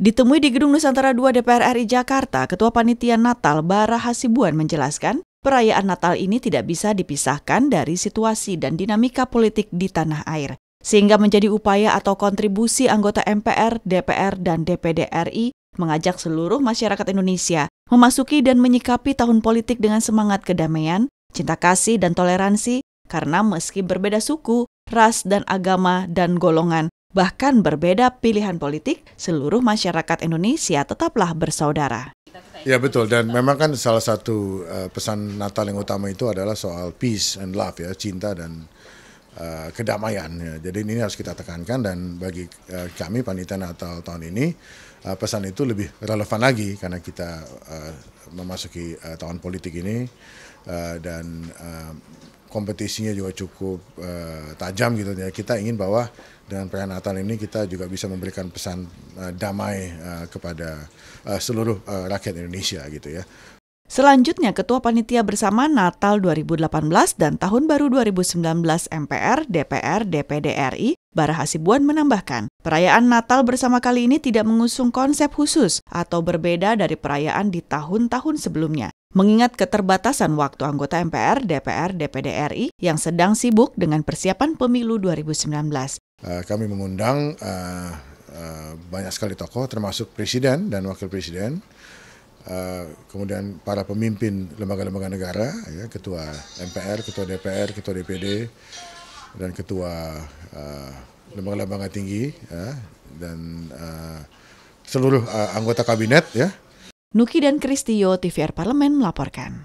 Ditemui di Gedung Nusantara II DPR RI Jakarta, Ketua Panitia Natal Bara Hasibuan menjelaskan, perayaan Natal ini tidak bisa dipisahkan dari situasi dan dinamika politik di tanah air, sehingga menjadi upaya atau kontribusi anggota MPR, DPR, dan DPD RI mengajak seluruh masyarakat Indonesia memasuki dan menyikapi tahun politik dengan semangat kedamaian, cinta kasih, dan toleransi, karena meski berbeda suku, ras dan agama dan golongan, bahkan berbeda pilihan politik, seluruh masyarakat Indonesia tetaplah bersaudara. Ya betul dan memang kan salah satu eh, pesan Natal yang utama itu adalah soal peace and love ya, cinta dan uh, kedamaian ya. Jadi ini harus kita tekankan dan bagi uh, kami panitia Natal tahun ini uh, pesan itu lebih relevan lagi karena kita uh, memasuki uh, tahun politik ini uh, dan kompetisinya juga cukup uh, tajam gitu ya. Kita ingin bahwa dengan perayaan Natal ini kita juga bisa memberikan pesan uh, damai uh, kepada uh, seluruh uh, rakyat Indonesia gitu ya. Selanjutnya, Ketua Panitia Bersama Natal 2018 dan Tahun Baru 2019 MPR, DPR, DPD RI, Bara Hasibuan menambahkan, perayaan Natal bersama kali ini tidak mengusung konsep khusus atau berbeda dari perayaan di tahun-tahun sebelumnya. Mengingat keterbatasan waktu anggota MPR, DPR, DPD RI yang sedang sibuk dengan persiapan pemilu 2019. Eh, kami mengundang eh, eh, banyak sekali tokoh termasuk Presiden dan Wakil Presiden, kemudian para pemimpin lembaga-lembaga negara, ya, Ketua MPR, Ketua DPR, Ketua DPD, dan Ketua lembaga-lembaga tinggi, ya, dan seluruh anggota kabinet ya Nuki dan Kristio TVR Parlemen melaporkan.